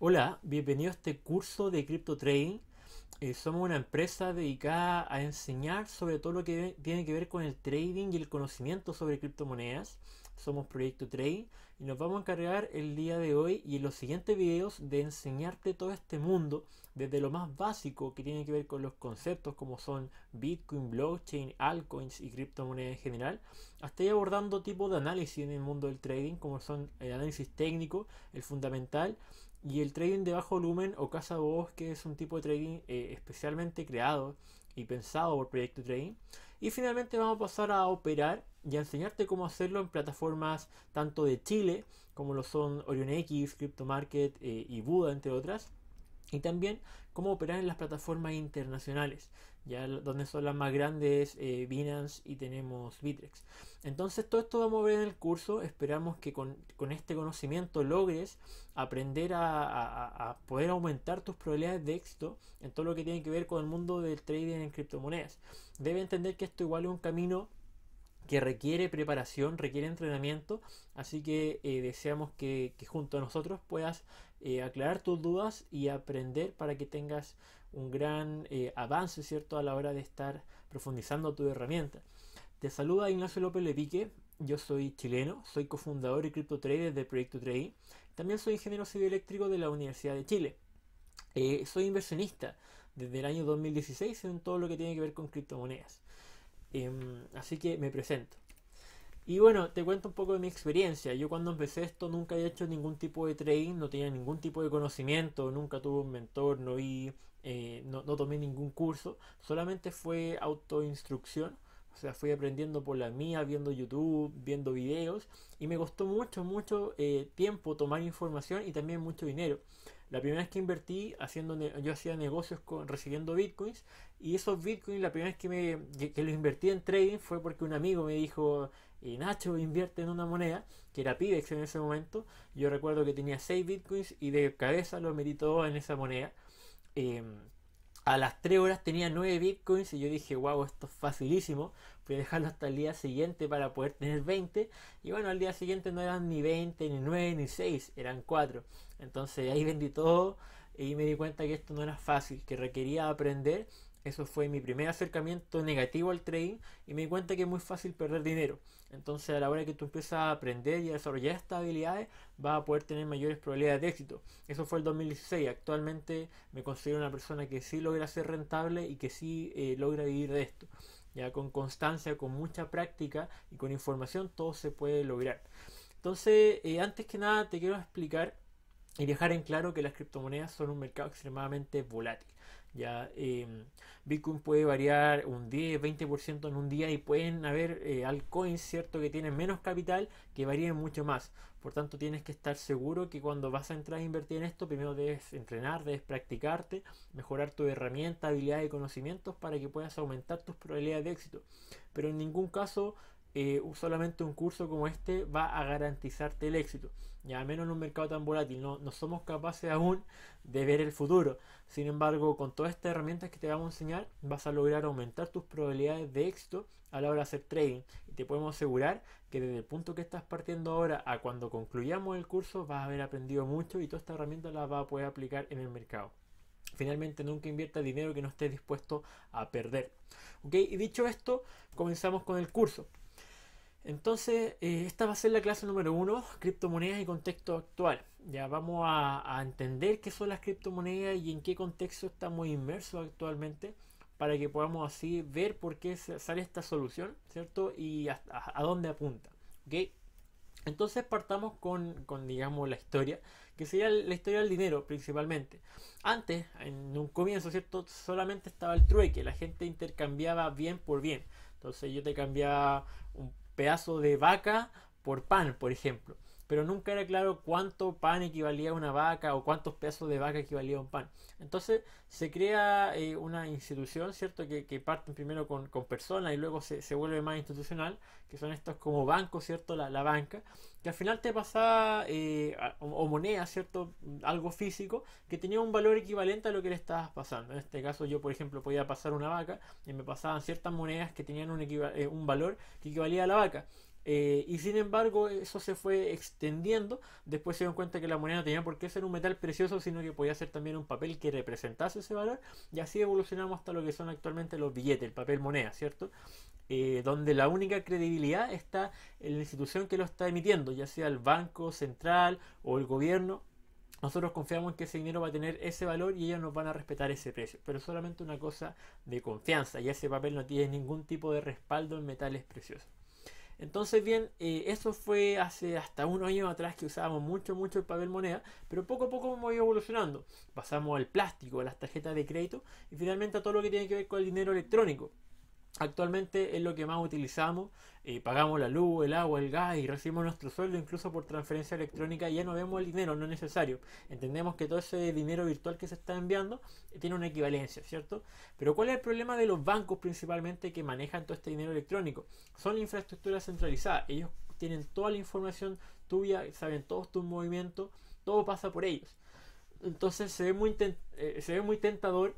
Hola, bienvenido a este curso de Crypto Trading. Eh, somos una empresa dedicada a enseñar sobre todo lo que tiene que ver con el trading y el conocimiento sobre criptomonedas somos Proyecto Trading y nos vamos a encargar el día de hoy y en los siguientes videos de enseñarte todo este mundo desde lo más básico que tiene que ver con los conceptos como son Bitcoin, blockchain, altcoins y criptomonedas en general, hasta ir abordando tipos de análisis en el mundo del trading como son el análisis técnico, el fundamental y el trading de bajo volumen o casa voz que es un tipo de trading eh, especialmente creado y pensado por Proyecto Trading. Y finalmente vamos a pasar a operar y a enseñarte cómo hacerlo en plataformas tanto de Chile como lo son OrionX, CryptoMarket eh, y Buda, entre otras. Y también cómo operar en las plataformas internacionales donde son las más grandes eh, Binance y tenemos Bitrex. Entonces todo esto vamos a ver en el curso, esperamos que con, este conocimiento logres aprender a, poder aumentar tus probabilidades de éxito en todo lo que tiene que ver con el mundo del trading en criptomonedas. Debe entender que esto igual es un camino que requiere preparación, requiere entrenamiento, así que eh, deseamos que, junto a nosotros puedas eh, aclarar tus dudas y aprender para que tengas un gran eh, avance, ¿cierto?, a la hora de estar profundizando tu herramienta. Te saluda Ignacio López Lepique. yo soy chileno, soy cofundador y trader de Proyecto Trade, también soy ingeniero civil eléctrico de la Universidad de Chile. Eh, soy inversionista desde el año 2016 en todo lo que tiene que ver con criptomonedas. Em, así que me presento. Y bueno, te cuento un poco de mi experiencia. Yo cuando empecé esto nunca había hecho ningún tipo de trading, no tenía ningún tipo de conocimiento, nunca tuve un mentor, no vi eh, no, tomé ningún curso, solamente fue autoinstrucción. O sea, fui aprendiendo por la mía, viendo YouTube, viendo videos, y me costó mucho, mucho eh, tiempo tomar información y también mucho dinero. La primera vez que invertí, haciendo yo hacía negocios con, recibiendo bitcoins, y esos bitcoins, la primera vez que, me, que, los invertí en trading fue porque un amigo me dijo, eh, Nacho, invierte en una moneda, que era Pidex en ese momento. Yo recuerdo que tenía 6 bitcoins y de cabeza lo metí todo en esa moneda Em, a las 3 horas tenía 9 bitcoins y yo dije, wow, esto es facilísimo. Voy a dejarlo hasta el día siguiente para poder tener 20. Y bueno, al día siguiente no eran ni 20, ni 9, ni 6, eran 4. Entonces ahí vendí todo y me di cuenta que esto no era fácil, que requería aprender eso fue mi primer acercamiento negativo al trading y me di cuenta que es muy fácil perder dinero. Entonces a la hora que tú empiezas a aprender y a desarrollar estas habilidades vas a poder tener mayores probabilidades de éxito. Eso fue el 2016. Actualmente me considero una persona que sí logra ser rentable y que sí eh, logra vivir de esto. Ya con constancia, con mucha práctica y con información todo se puede lograr. Entonces, eh, antes que nada te quiero explicar y dejar en claro que las criptomonedas son un mercado extremadamente volátil. Ya, em, Bitcoin puede variar un 10, 20% en un día y pueden haber eh, altcoins, ¿cierto? Que tienen menos capital, que varíen mucho más. Por tanto, tienes que estar seguro que cuando vas a entrar a invertir en esto, primero debes entrenar, debes practicarte, mejorar tu herramienta, habilidades y conocimientos para que puedas aumentar tus probabilidades de éxito. Pero en ningún caso eh, solamente un curso como este va a garantizarte el éxito. Ya al menos en un mercado tan volátil, no, no somos capaces aún de ver el futuro. Sin embargo, con todas estas herramientas que te vamos a enseñar, vas a lograr aumentar tus probabilidades de éxito a la hora de hacer trading. Y te podemos asegurar que desde el punto que estás partiendo ahora a cuando concluyamos el curso, vas a haber aprendido mucho y todas estas herramientas las vas a poder aplicar en el mercado. Finalmente, nunca invierta dinero que no estés dispuesto a perder. ¿Ok? Y dicho esto, comenzamos con el curso. Entonces, eh, esta va a ser la clase número uno, criptomonedas y contexto actual. Ya vamos a, entender qué son las criptomonedas y en qué contexto estamos inmersos actualmente para que podamos así ver por qué sale esta solución, ¿cierto? Y a, dónde apunta, ¿ok? Entonces partamos con, digamos, la historia, que sería la historia del dinero principalmente. Antes, en un comienzo, ¿cierto? Solamente estaba el trueque, la gente intercambiaba bien por bien. Entonces yo te cambiaba un pedazo de vaca por pan, por ejemplo pero nunca era claro cuánto pan equivalía a una vaca o cuántos pesos de vaca equivalía a un pan. Entonces se crea eh, una institución, ¿cierto? Que, que primero con, con, personas y luego se, se, vuelve más institucional, que son estos como bancos, ¿cierto? La, la banca, que al final te pasaba, eh, o, moneda, ¿cierto? Algo físico, que tenía un valor equivalente a lo que le estabas pasando. En este caso yo, por ejemplo, podía pasar una vaca y me pasaban ciertas monedas que tenían un, eh, un valor que equivalía a la vaca. Eh, y sin embargo, eso se fue extendiendo. Después se dieron cuenta que la moneda no tenía por qué ser un metal precioso, sino que podía ser también un papel que representase ese valor. Y así evolucionamos hasta lo que son actualmente los billetes, el papel moneda, ¿cierto? Eh, donde la única credibilidad está en la institución que lo está emitiendo, ya sea el Banco Central o el gobierno. Nosotros confiamos en que ese dinero va a tener ese valor y ellos nos van a respetar ese precio, pero solamente una cosa de confianza y ese papel no tiene ningún tipo de respaldo en metales preciosos. Entonces, bien, eh, eso fue hace hasta unos años atrás que usábamos mucho, mucho el papel moneda, pero poco a poco hemos ido evolucionando. Pasamos al plástico, a las tarjetas de crédito y finalmente a todo lo que tiene que ver con el dinero electrónico. Actualmente es lo que más utilizamos, y eh, pagamos la luz, el agua, el gas y recibimos nuestro sueldo incluso por transferencia electrónica, ya no vemos el dinero, no es necesario. Entendemos que todo ese dinero virtual que se está enviando eh, tiene una equivalencia, ¿cierto? Pero ¿cuál es el problema de los bancos principalmente que manejan todo este dinero electrónico? Son infraestructuras centralizadas, ellos tienen toda la información tuya, saben todos tus movimientos, todo pasa por ellos. Entonces se ve muy, eh, se ve muy tentador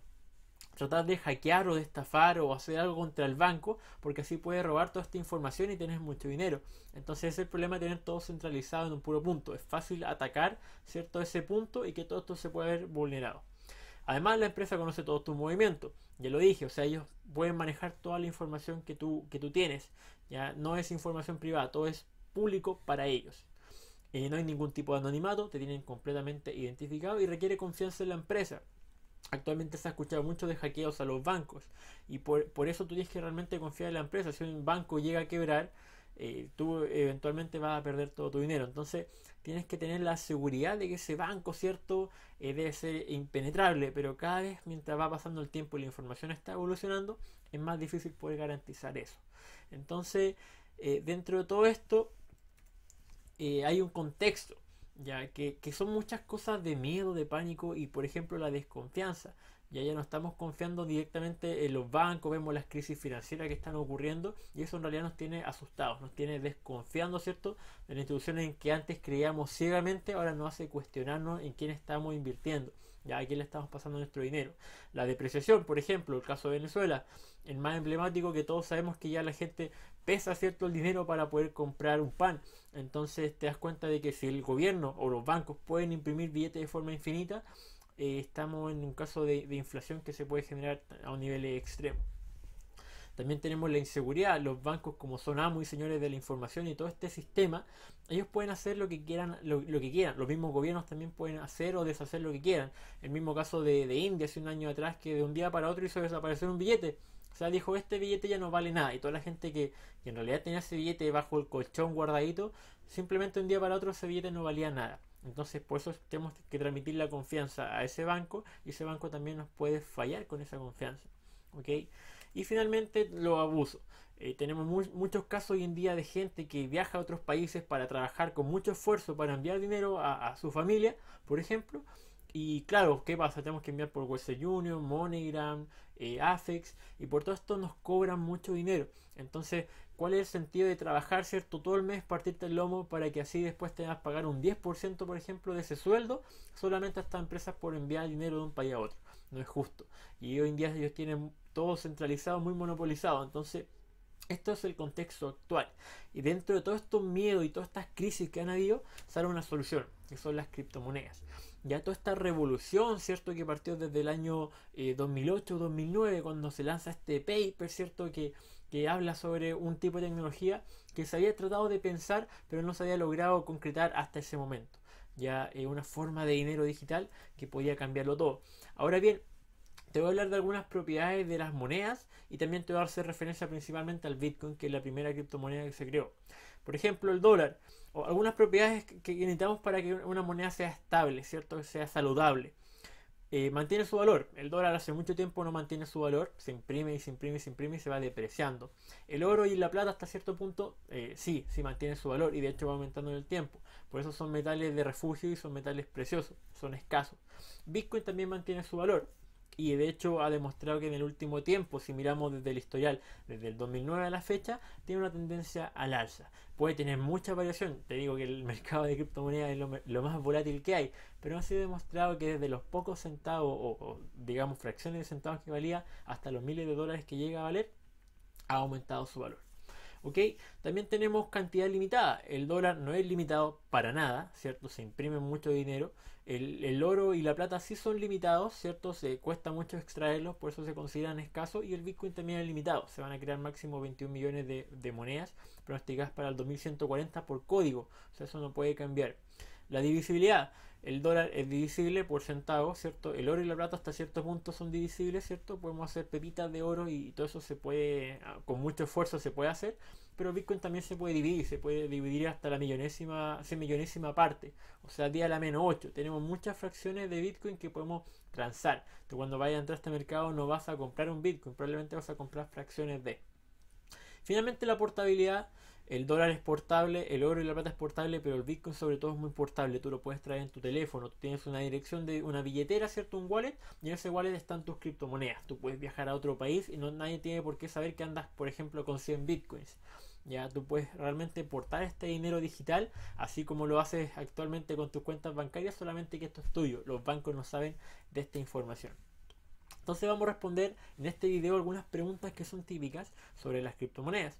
tratar de hackear o de estafar o hacer algo contra el banco, porque así puedes robar toda esta información y tienes mucho dinero. Entonces es el problema de tener todo centralizado en un puro punto. Es fácil atacar cierto ese punto y que todo esto se pueda ver vulnerado. Además la empresa conoce todos tus movimientos, ya lo dije, o sea, ellos pueden manejar toda la información que tú, que tú tienes. Ya no es información privada, todo es público para ellos. Eh, no hay ningún tipo de anonimato, te tienen completamente identificado y requiere confianza en la empresa. Actualmente se ha escuchado mucho de hackeos a los bancos y por, por eso tú tienes que realmente confiar en la empresa. Si un banco llega a quebrar, eh, tú eventualmente vas a perder todo tu dinero. Entonces tienes que tener la seguridad de que ese banco, ¿cierto? Eh, debe ser impenetrable, pero cada vez mientras va pasando el tiempo y la información está evolucionando, es más difícil poder garantizar eso. Entonces, eh, dentro de todo esto, hay un contexto ya que, que, son muchas cosas de miedo, de pánico y por ejemplo la desconfianza. Ya ya no estamos confiando directamente en los bancos, vemos las crisis financieras que están ocurriendo y eso en realidad nos tiene asustados, nos tiene desconfiando, ¿cierto? en las instituciones en que antes creíamos ciegamente, ahora nos hace cuestionarnos en quién estamos invirtiendo, ya a quién le estamos pasando nuestro dinero. La depreciación, por ejemplo, el caso de Venezuela, el más emblemático que todos sabemos que ya la gente pesa cierto el dinero para poder comprar un pan. Entonces te das cuenta de que si el gobierno o los bancos pueden imprimir billetes de forma infinita, eh, estamos en un caso de, inflación que se puede generar a un nivel extremo. También tenemos la inseguridad, los bancos como son amos y señores de la información y todo este sistema, ellos pueden hacer lo que quieran, lo, que quieran, los mismos gobiernos también pueden hacer o deshacer lo que quieran. El mismo caso de, de India hace un año atrás que de un día para otro hizo desaparecer un billete o sea, dijo, este billete ya no vale nada. Y toda la gente que, en realidad tenía ese billete bajo el colchón guardadito, simplemente un día para otro ese billete no valía nada. Entonces, por eso tenemos que transmitir la confianza a ese banco y ese banco también nos puede fallar con esa confianza. ¿Ok? Y finalmente, los abusos. Eh, tenemos muchos casos hoy en día de gente que viaja a otros países para trabajar con mucho esfuerzo para enviar dinero a su familia, por ejemplo, y claro, ¿qué pasa? Tenemos que enviar por Western Union, MoneyGram, eh, Afex y por todo esto nos cobran mucho dinero. Entonces, ¿cuál es el sentido de trabajar, cierto, todo el mes, partirte el lomo para que así después tengas que pagar un 10%, por ejemplo, de ese sueldo solamente a estas empresas por enviar dinero de un país a otro? No es justo. Y hoy en día ellos tienen todo centralizado, muy monopolizado. Entonces, esto es el contexto actual. Y dentro de todo este miedo y todas estas crisis que han habido, sale una solución, que son las criptomonedas ya toda esta revolución, ¿cierto? Que partió desde el año 2008-2009, eh, cuando se lanza este paper, ¿cierto? Que, habla sobre un tipo de tecnología que se había tratado de pensar, pero no se había logrado concretar hasta ese momento. Ya eh, una forma de dinero digital que podía cambiarlo todo. Ahora bien, te voy a hablar de algunas propiedades de las monedas y también te voy a hacer referencia principalmente al Bitcoin, que es la primera criptomoneda que se creó. Por ejemplo, el dólar algunas propiedades que necesitamos para que una moneda sea estable, ¿cierto? Que sea saludable. Eh, mantiene su valor. El dólar hace mucho tiempo no mantiene su valor, se imprime y se imprime y se imprime y se va depreciando. El oro y la plata hasta cierto punto eh, sí, sí mantiene su valor y de hecho va aumentando en el tiempo. Por eso son metales de refugio y son metales preciosos, son escasos. Bitcoin también mantiene su valor, y de hecho ha demostrado que en el último tiempo, si miramos desde el historial, desde el 2009 a la fecha, tiene una tendencia al alza. Puede tener mucha variación, te digo que el mercado de criptomonedas es lo, más volátil que hay, pero ha sido demostrado que desde los pocos centavos o digamos fracciones de centavos que valía hasta los miles de dólares que llega a valer, ha aumentado su valor. También tenemos cantidad limitada. El dólar no es limitado para nada, ¿cierto? Se imprime mucho dinero. El, oro y la plata sí son limitados, ¿cierto? Se cuesta mucho extraerlos, por eso se consideran escasos. Y el Bitcoin también es limitado. Se van a crear máximo 21 millones de, monedas pronosticadas para el 2140 por código. O sea, eso no puede cambiar. La divisibilidad el dólar es divisible por centavos, ¿cierto? El oro y la plata hasta cierto punto son divisibles, ¿cierto? Podemos hacer pepitas de oro y todo eso se puede, ah, con mucho esfuerzo se puede hacer, pero Bitcoin también se puede dividir, se puede dividir hasta la millonésima, millonésima parte, o sea, día a la menos 8. Tenemos muchas fracciones de Bitcoin que podemos transar. Tú cuando vayas a entrar a este mercado no vas a comprar un Bitcoin, probablemente vas a comprar fracciones de. Finalmente la portabilidad el dólar es portable, el oro y la plata es portable, pero el Bitcoin sobre todo es muy portable. Tú lo puedes traer en tu teléfono, tú tienes una dirección de una billetera, ¿cierto? Un wallet, y en ese wallet están tus criptomonedas. Tú puedes viajar a otro país y no, nadie tiene por qué saber que andas, por ejemplo, con 100 Bitcoins. Ya tú puedes realmente portar este dinero digital, así como lo haces actualmente con tus cuentas bancarias, solamente que esto es tuyo. Los bancos no saben de esta información. Entonces vamos a responder en este video algunas preguntas que son típicas sobre las criptomonedas.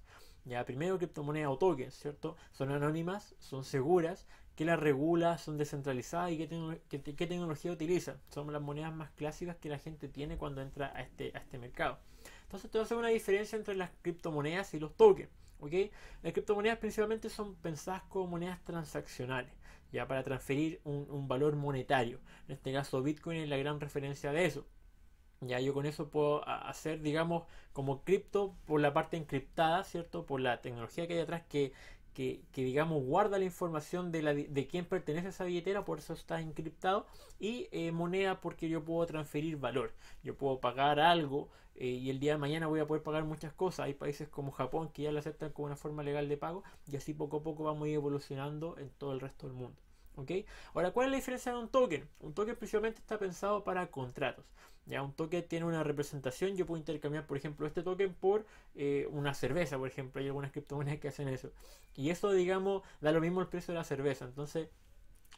Ya, primero, criptomonedas o tokens, ¿cierto? Son anónimas, son seguras, que las regula, son descentralizadas y qué, tecnología utilizan. Son las monedas más clásicas que la gente tiene cuando entra a este, a este mercado. Entonces, te hace una diferencia entre las criptomonedas y los tokens. ¿okay? Las criptomonedas principalmente son pensadas como monedas transaccionales, ya para transferir un valor monetario. En este caso, Bitcoin es la gran referencia de eso. Ya yo con eso puedo hacer, digamos, como cripto por la parte encriptada, ¿cierto? Por la tecnología que hay detrás que, que, digamos, guarda la información de, la, de quién pertenece a esa billetera, por eso está encriptado. Y eh, moneda porque yo puedo transferir valor. Yo puedo pagar algo eh, y el día de mañana voy a poder pagar muchas cosas. Hay países como Japón que ya lo aceptan como una forma legal de pago y así poco a poco vamos a ir evolucionando en todo el resto del mundo. ¿ok? Ahora, ¿cuál es la diferencia de un token? Un token principalmente está pensado para contratos. Ya un token tiene una representación, yo puedo intercambiar, por ejemplo, este token por eh, una cerveza, por ejemplo, hay algunas criptomonedas que hacen eso. Y eso, digamos, da lo mismo el precio de la cerveza. Entonces,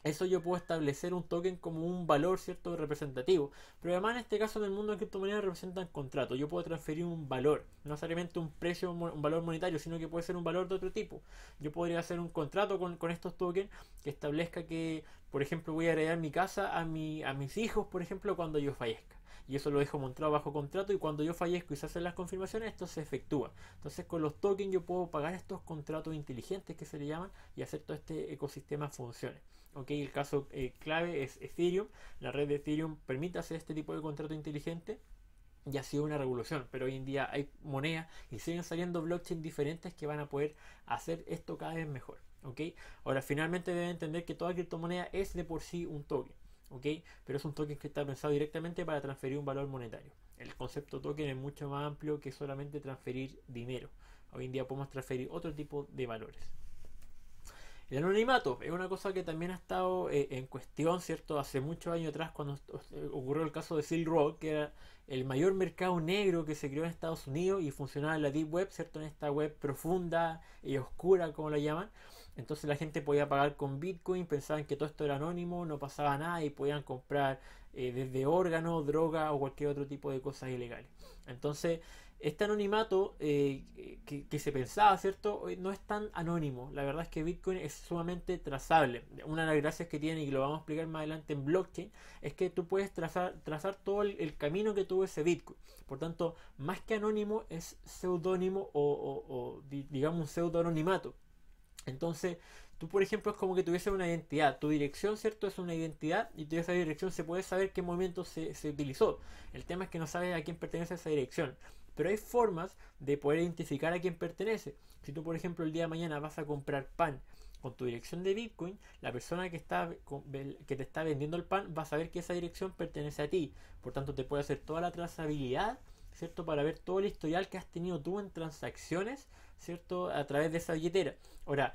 eso yo puedo establecer un token como un valor cierto representativo. Pero además en este caso en el mundo de criptomonedas representan contratos. Yo puedo transferir un valor, no necesariamente un precio, un valor monetario, sino que puede ser un valor de otro tipo. Yo podría hacer un contrato con, estos tokens que establezca que, por ejemplo, voy a heredar mi casa a, mis hijos, por ejemplo, cuando yo fallezca y eso lo dejo montado bajo contrato y cuando yo fallezco y se hacen las confirmaciones esto se efectúa entonces con los tokens yo puedo pagar estos contratos inteligentes que se le llaman y hacer todo este ecosistema funcione el caso eh, clave es Ethereum. La red de Ethereum permite hacer este tipo de contrato inteligente y ha sido una revolución, pero hoy en día hay monedas y siguen saliendo blockchain diferentes que van a poder hacer esto cada vez mejor. Ahora, finalmente deben entender que toda criptomoneda es de por sí un token, pero es un token que está pensado directamente para transferir un valor monetario. El concepto token es mucho más amplio que solamente transferir dinero. Hoy en día podemos transferir otro tipo de valores. El anonimato es una cosa que también ha estado eh, en cuestión, ¿cierto? Hace muchos años atrás, cuando ocurrió el caso de Silk Road, que era el mayor mercado negro que se creó en Estados Unidos y funcionaba en la Deep Web, ¿cierto? En esta web profunda y oscura, como la llaman. Entonces la gente podía pagar con Bitcoin, pensaban que todo esto era anónimo, no pasaba nada y podían comprar eh, desde órganos, droga o cualquier otro tipo de cosas ilegales. Entonces este anonimato eh, que, se pensaba, ¿cierto? Eh, no es tan anónimo. La verdad es que Bitcoin es sumamente trazable. Una de las gracias que tiene, y lo vamos a explicar más adelante en blockchain, es que tú puedes trazar, todo el, camino que tuvo ese Bitcoin. Por tanto, más que anónimo, es pseudónimo o, digamos un pseudoanonimato. Entonces, tú por ejemplo es como que tuviese una identidad, tu dirección, ¿cierto? Es una identidad y de esa dirección se puede saber qué movimiento se, utilizó. El tema es que no sabes a quién pertenece esa dirección. Pero hay formas de poder identificar a quién pertenece. Si tú, por ejemplo, el día de mañana vas a comprar pan con tu dirección de Bitcoin, la persona que, está, que te está vendiendo el pan va a saber que esa dirección pertenece a ti. Por tanto, te puede hacer toda la trazabilidad, ¿cierto? Para ver todo el historial que has tenido tú en transacciones, ¿cierto? A través de esa billetera. Ahora,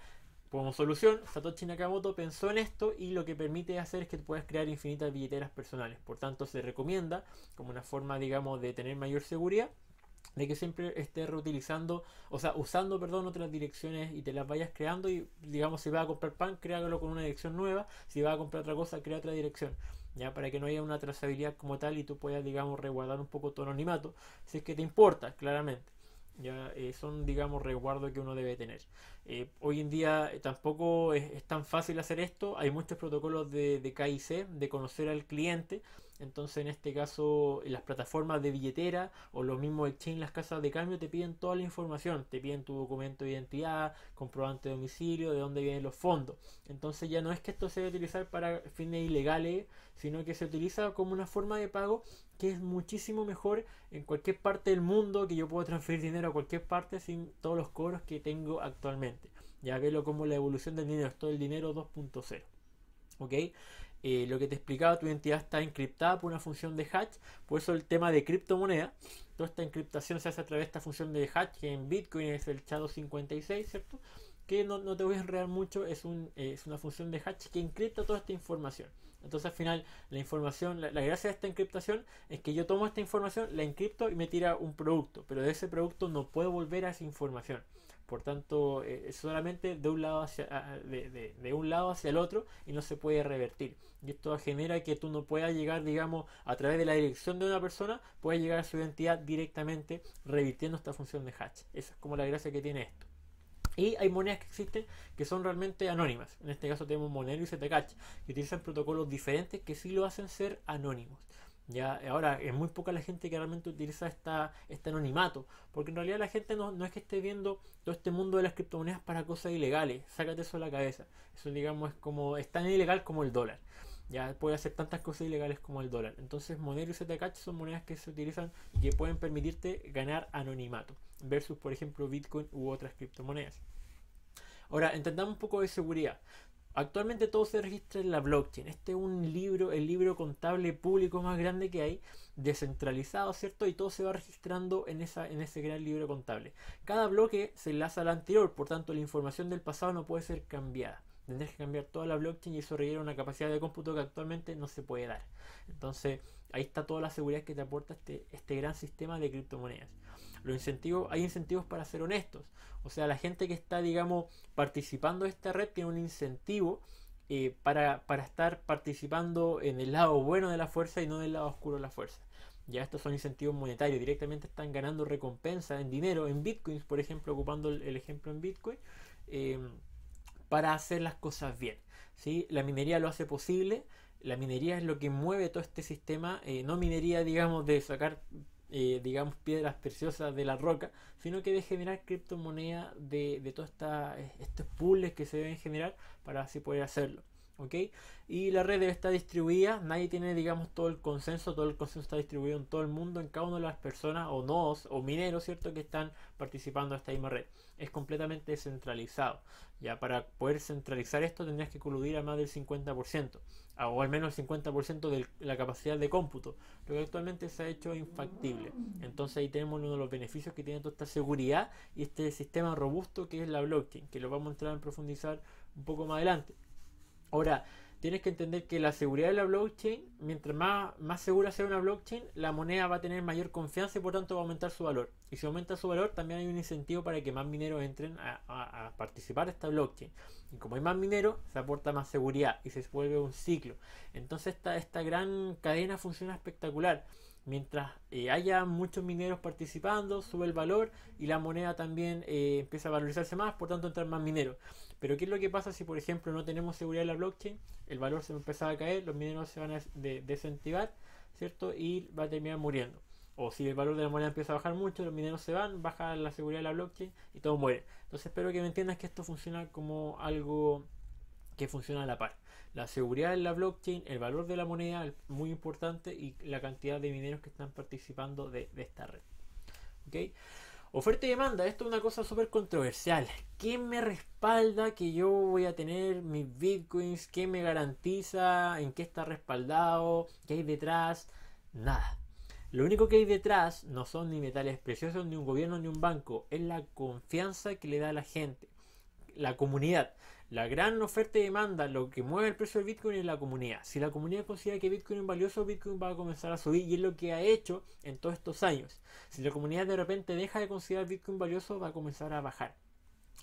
como solución, Satoshi Nakamoto pensó en esto y lo que permite hacer es que puedas crear infinitas billeteras personales. Por tanto, se recomienda como una forma, digamos, de tener mayor seguridad de que siempre estés reutilizando, o sea, usando, perdón, otras direcciones y te las vayas creando y digamos, si va a comprar pan, créalo con una dirección nueva, si va a comprar otra cosa, crea otra dirección, ya, para que no haya una trazabilidad como tal y tú puedas, digamos, reguardar un poco tu anonimato, si es que te importa, claramente. Ya, eh, son, digamos, reguardos que uno debe tener. Eh, hoy en día eh, tampoco es, tan fácil hacer esto. Hay muchos protocolos de, de KIC, de conocer al cliente, entonces, en este caso, las plataformas de billetera o lo mismo exchange, las casas de cambio, te piden toda la información. Te piden tu documento de identidad, comprobante de domicilio, de dónde vienen los fondos. Entonces, ya no es que esto se debe utilizar para fines ilegales, sino que se utiliza como una forma de pago que es muchísimo mejor en cualquier parte del mundo, que yo puedo transferir dinero a cualquier parte sin todos los cobros que tengo actualmente. Ya veo como la evolución del dinero, esto todo el dinero 2.0. ¿Ok? Eh, lo que te explicaba, tu identidad está encriptada por una función de hash, por eso el tema de criptomoneda, toda esta encriptación se hace a través de esta función de hash que en Bitcoin es el Chado 56, ¿cierto? Que no, te voy a enredar mucho, es, un, eh, es una función de hash que encripta toda esta información. Entonces al final la información, la, gracia de esta encriptación es que yo tomo esta información, la encripto y me tira un producto, pero de ese producto no puedo volver a esa información. Por tanto, eh, es solamente de un, lado hacia, de, un lado hacia el otro y no se puede revertir. Y esto genera que tú no puedas llegar, digamos, a través de la dirección de una persona, puedes llegar a su identidad directamente revirtiendo esta función de hash. Esa es como la gracia que tiene esto. Y hay monedas que existen que son realmente anónimas. En este caso tenemos Monero y Zcash, que utilizan protocolos diferentes que sí lo hacen ser anónimos. Ya, ahora es muy poca la gente que realmente utiliza esta, este anonimato, porque en realidad la gente no, es que esté viendo todo este mundo de las criptomonedas para cosas ilegales, sácate eso de la cabeza, eso digamos es como, es tan ilegal como el dólar, ya puede hacer tantas cosas ilegales como el dólar, entonces Monero y Zcash son monedas que se utilizan y que pueden permitirte ganar anonimato, versus por ejemplo Bitcoin u otras criptomonedas. Ahora, entendamos un poco de seguridad. Actualmente todo se registra en la blockchain. Este es un libro, el libro contable público más grande que hay, descentralizado, ¿cierto? Y todo se va registrando en, esa, en ese gran libro contable. Cada bloque se enlaza al anterior, por tanto la información del pasado no puede ser cambiada. Tendrías que cambiar toda la blockchain y eso requiere una capacidad de cómputo que actualmente no se puede dar. Entonces, ahí está toda la seguridad que te aporta este, este gran sistema de criptomonedas. Los incentivos, hay incentivos para ser honestos. O sea, la gente que está, digamos, participando de esta red tiene un incentivo eh, para, estar participando en el lado bueno de la fuerza y no del lado oscuro de la fuerza. Ya estos son incentivos monetarios, directamente están ganando recompensa en dinero, en bitcoins, por ejemplo, ocupando el, ejemplo en bitcoin, eh, para hacer las cosas bien. ¿sí? La minería lo hace posible, la minería es lo que mueve todo este sistema, eh, no minería, digamos, de sacar eh, digamos, piedras preciosas de la roca, sino que de generar criptomonedas de, de todos eh, estos puzzles que se deben generar para así poder hacerlo. ¿ok? Y la red está distribuida, nadie tiene, digamos, todo el consenso, todo el consenso está distribuido en todo el mundo, en cada una de las personas o nodos o mineros, ¿cierto?, que están participando en esta misma red. Es completamente descentralizado. Ya para poder centralizar esto tendrías que coludir a más del 50%, o al menos el 50% de la capacidad de cómputo, lo que actualmente se ha hecho infactible. Entonces ahí tenemos uno de los beneficios que tiene toda esta seguridad y este sistema robusto que es la blockchain, que lo vamos a entrar en profundizar un poco más adelante. Ahora, tienes que entender que la seguridad de la blockchain, mientras más, segura sea una blockchain, la moneda va a tener mayor confianza y por tanto va a aumentar su valor. Y si aumenta su valor, también hay un incentivo para que más mineros entren a, participar de esta blockchain. Y como hay más mineros, se aporta más seguridad y se vuelve un ciclo. Entonces esta, esta gran cadena funciona espectacular. Mientras eh, haya muchos mineros participando, sube el valor y la moneda también eh, empieza a valorizarse más, por tanto entran más mineros. Pero ¿qué es lo que pasa si, por ejemplo, no tenemos seguridad en la blockchain? El valor se va a empezar a caer, los mineros se van a desactivar ¿cierto? Y va a terminar muriendo. O si el valor de la moneda empieza a bajar mucho, los mineros se van, baja la seguridad de la blockchain y todo muere. Entonces espero que me entiendas que esto funciona como algo que funciona a la par. La seguridad en la blockchain, el valor de la moneda, muy importante, y la cantidad de mineros que están participando de, esta red. ¿Okay? Oferta y demanda, esto es una cosa súper controversial. ¿Qué me respalda que yo voy a tener mis bitcoins? ¿Qué me garantiza? ¿En qué está respaldado? ¿Qué hay detrás? Nada. Lo único que hay detrás no son ni metales preciosos, ni un gobierno, ni un banco. Es la confianza que le da a la gente, la comunidad. La gran oferta y demanda, lo que mueve el precio del Bitcoin es la comunidad. Si la comunidad considera que Bitcoin es valioso, Bitcoin va a comenzar a subir y es lo que ha hecho en todos estos años. Si la comunidad de repente deja de considerar Bitcoin valioso, va a comenzar a bajar.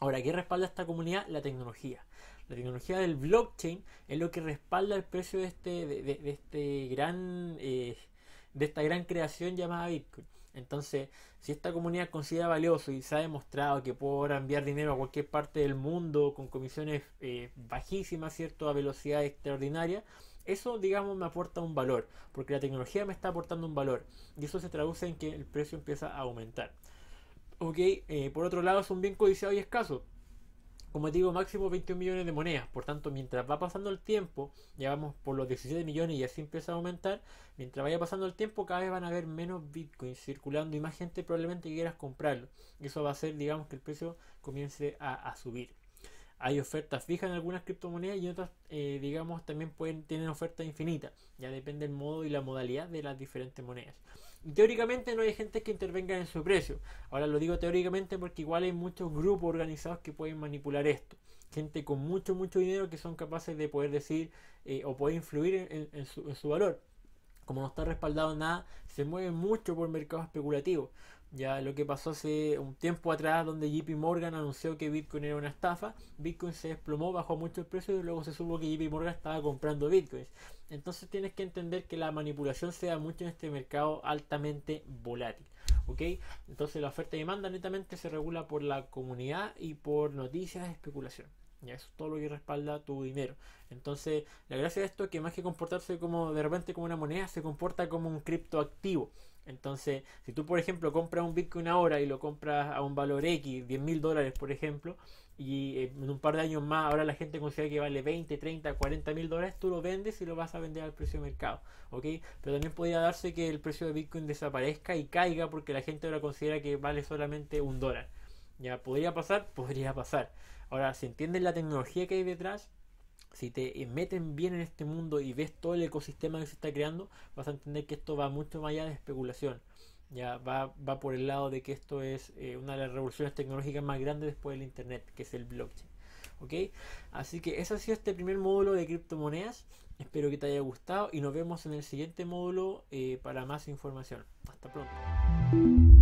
Ahora, ¿qué respalda esta comunidad? La tecnología. La tecnología del blockchain es lo que respalda el precio de este, de, este gran, eh, de esta gran creación llamada Bitcoin. Entonces, si esta comunidad considera valioso y se ha demostrado que puedo ahora enviar dinero a cualquier parte del mundo con comisiones eh, bajísimas, ¿cierto? A velocidad extraordinaria, eso, digamos, me aporta un valor, porque la tecnología me está aportando un valor. Y eso se traduce en que el precio empieza a aumentar. Ok, eh, por otro lado, es un bien codiciado y escaso como digo, máximo 21 millones de monedas. Por tanto, mientras va pasando el tiempo, ya vamos por los 17 millones y así empieza a aumentar. Mientras vaya pasando el tiempo, cada vez van a haber menos bitcoins circulando y más gente probablemente quieras comprarlo. Eso va a hacer, digamos, que el precio comience a, subir. Hay ofertas fijas en algunas criptomonedas y otras, eh, digamos, también pueden tener ofertas infinitas. Ya depende el modo y la modalidad de las diferentes monedas. Teóricamente no hay gente que intervenga en su precio. Ahora lo digo teóricamente porque igual hay muchos grupos organizados que pueden manipular esto. Gente con mucho, mucho dinero que son capaces de poder decir eh, o poder influir en, su, valor como no está respaldado nada, se mueve mucho por mercados especulativos. Ya lo que pasó hace un tiempo atrás, donde JP Morgan anunció que Bitcoin era una estafa, Bitcoin se desplomó, bajó mucho el precio y luego se supo que JP Morgan estaba comprando Bitcoins. Entonces tienes que entender que la manipulación se da mucho en este mercado altamente volátil. Entonces la oferta y demanda netamente se regula por la comunidad y por noticias de especulación. Ya eso es todo lo que respalda tu dinero. Entonces, la gracia de esto es que más que comportarse como de repente como una moneda, se comporta como un criptoactivo. Entonces, si tú, por ejemplo, compras un Bitcoin ahora y lo compras a un valor X, 10 mil dólares, por ejemplo, y eh, en un par de años más ahora la gente considera que vale 20, 30, 40 mil dólares, tú lo vendes y lo vas a vender al precio de mercado, ¿ok? Pero también podría darse que el precio de Bitcoin desaparezca y caiga porque la gente ahora considera que vale solamente un dólar. ¿Ya podría pasar? Podría pasar. Ahora, si entiende la tecnología que hay detrás? si te meten bien en este mundo y ves todo el ecosistema que se está creando, vas a entender que esto va mucho más allá de especulación. Ya va, por el lado de que esto es eh, una de las revoluciones tecnológicas más grandes después del Internet, que es el blockchain. ¿Ok? Así que ese ha sido este primer módulo de criptomonedas. Espero que te haya gustado y nos vemos en el siguiente módulo eh, para más información. Hasta pronto.